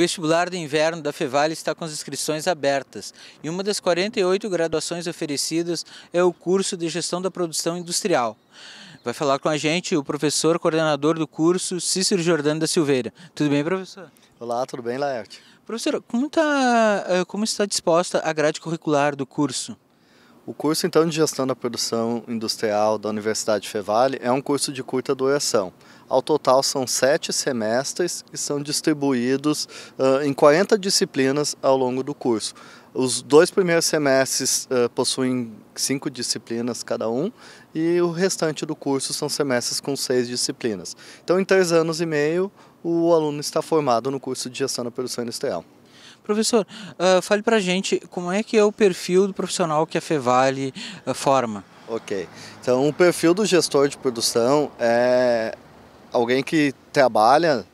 vestibular do inverno da Fevale está com as inscrições abertas e uma das 48 graduações oferecidas é o curso de Gestão da Produção Industrial. Vai falar com a gente o professor coordenador do curso, Cícero Jordano da Silveira. Tudo bem, professor? Olá, tudo bem, Laerte? Professor, como, tá, eh, como está disposta a grade curricular do curso? O curso então de Gestão da Produção Industrial da Universidade Fevale é um curso de curta duração. Ao total são sete semestres e são distribuídos uh, em 40 disciplinas ao longo do curso. Os dois primeiros semestres uh, possuem cinco disciplinas cada um e o restante do curso são semestres com seis disciplinas. Então, em três anos e meio, o aluno está formado no curso de Gestão da Produção Industrial. Professor, uh, fale para a gente como é que é o perfil do profissional que a Fevale uh, ah, forma. Ok. Então, o perfil do gestor de produção é alguém que trabalha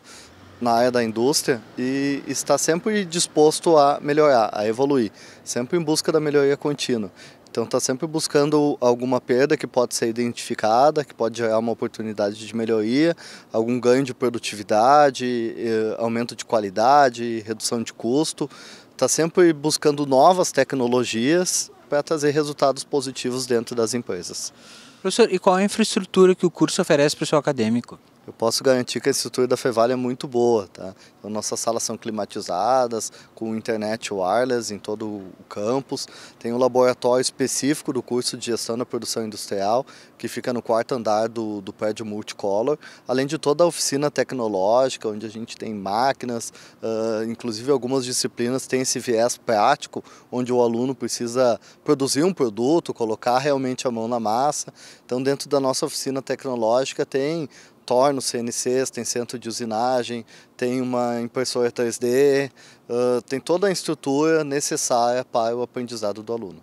na área da indústria e está sempre disposto a melhorar, a evoluir, sempre em busca da melhoria contínua. Então está sempre buscando alguma perda que pode ser identificada, que pode gerar uma oportunidade de melhoria, algum ganho de produtividade, eh, aumento de qualidade, redução de custo. Está sempre buscando novas tecnologias para trazer resultados positivos dentro das empresas. Professor, e qual é a infraestrutura que o curso oferece para o seu acadêmico? eu posso garantir que a estrutura da Fevale é muito boa. Tá? Então, nossas salas são climatizadas, com internet wireless em todo o campus. Tem um laboratório específico do curso de gestão da produção industrial, que fica no quarto andar do, do prédio Multicolor, além de toda a oficina tecnológica, onde a gente tem máquinas, uh, inclusive algumas disciplinas têm esse viés prático, onde o aluno precisa produzir um produto, colocar realmente a mão na massa. Então, dentro da nossa oficina tecnológica tem torno CNCs, tem centro de usinagem, tem uma impressora 3D, uh, tem toda a estrutura necessária para o aprendizado do aluno.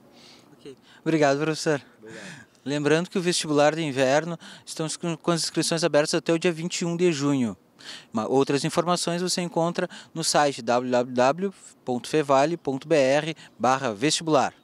Okay. Obrigado, professor. Obrigado. Lembrando que o vestibular de inverno estamos com as inscrições abertas até o dia 21 de junho. Outras informações você encontra no site www.fevale.br vestibular.